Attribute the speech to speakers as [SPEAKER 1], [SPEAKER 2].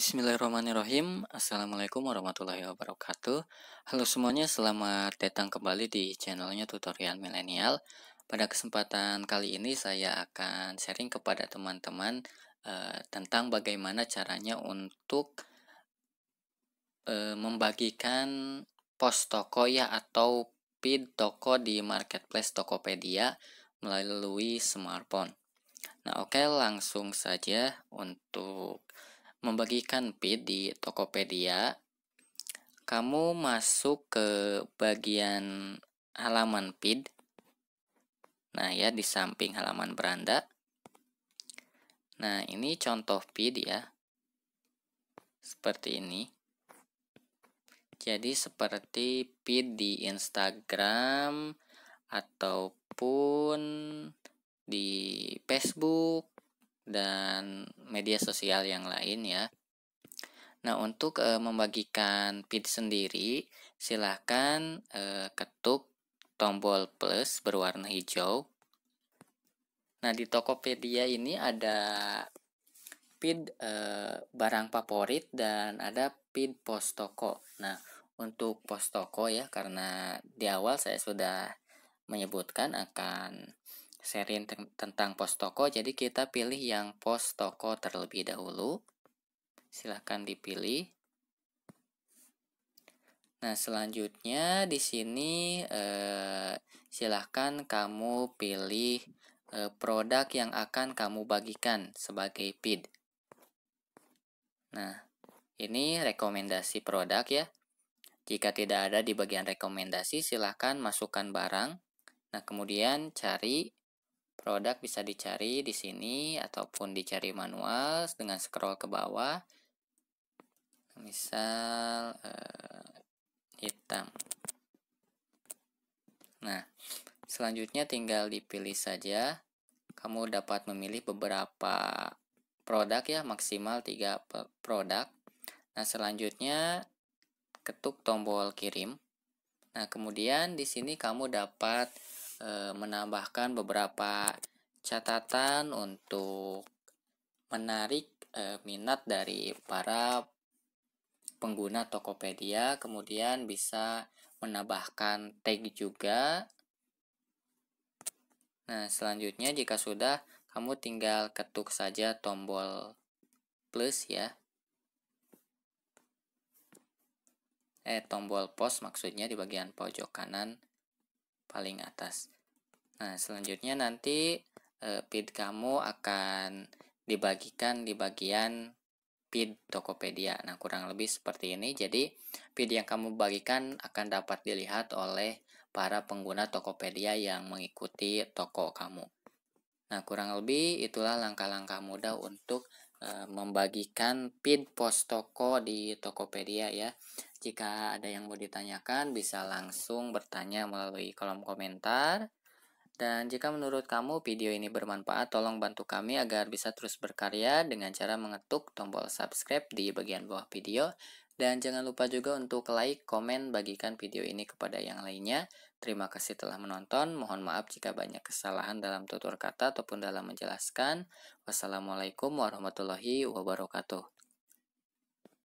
[SPEAKER 1] Bismillahirrahmanirrahim Assalamualaikum warahmatullahi wabarakatuh Halo semuanya, selamat datang kembali di channelnya Tutorial Milenial Pada kesempatan kali ini saya akan sharing kepada teman-teman uh, Tentang bagaimana caranya untuk uh, Membagikan toko ya atau feed toko di marketplace Tokopedia Melalui smartphone Nah oke okay, langsung saja untuk membagikan feed di Tokopedia, kamu masuk ke bagian halaman feed. Nah, ya di samping halaman beranda. Nah, ini contoh feed ya. Seperti ini. Jadi seperti feed di Instagram ataupun di Facebook dan media sosial yang lain ya. Nah, untuk e, membagikan feed sendiri, silahkan e, eh, ketuk tombol plus berwarna hijau. Nah, di Tokopedia ini ada feed e, barang favorit dan ada feed pos toko. Nah, untuk pos toko ya, karena di awal saya sudah menyebutkan akan seri tentang pos toko. Jadi kita pilih yang pos toko terlebih dahulu. Silahkan dipilih. Nah, selanjutnya di sini eh, silahkan kamu pilih eh, produk yang akan kamu bagikan sebagai feed Nah, ini rekomendasi produk ya. Jika tidak ada di bagian rekomendasi, silahkan masukkan barang. Nah, kemudian cari Produk bisa dicari di sini ataupun dicari manual dengan scroll ke bawah. Misal uh, hitam. Nah, selanjutnya tinggal dipilih saja. Kamu dapat memilih beberapa produk ya, maksimal 3 produk. Nah, selanjutnya ketuk tombol kirim. Nah, kemudian di sini kamu dapat e, menambahkan beberapa catatan untuk menarik e, minat dari para pengguna Tokopedia, kemudian bisa menambahkan tag juga. Nah, selanjutnya jika sudah, kamu tinggal ketuk saja tombol plus ya. Eh, tombol post maksudnya di bagian pojok kanan paling atas. Nah, selanjutnya nanti e, feed kamu akan dibagikan di bagian feed Tokopedia. Nah, kurang lebih seperti ini. Jadi, feed yang kamu bagikan akan dapat dilihat oleh para pengguna Tokopedia yang mengikuti toko kamu. Nah, kurang lebih itulah langkah-langkah mudah untuk eh, membagikan feed post toko di Tokopedia ya. Jika ada yang mau ditanyakan, bisa langsung bertanya melalui kolom komentar. Dan jika menurut kamu video ini bermanfaat, tolong bantu kami agar bisa terus berkarya dengan cara mengetuk tombol subscribe di bagian bawah video. Dan jangan lupa juga untuk like, komen, bagikan video ini kepada yang lainnya. Terima kasih telah menonton. Mohon maaf jika banyak kesalahan dalam tutur kata ataupun dalam menjelaskan. Wassalamualaikum warahmatullahi wabarakatuh.